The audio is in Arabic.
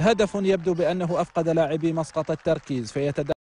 هدف يبدو بأنه أفقد لاعبي مسقط التركيز فيتدخل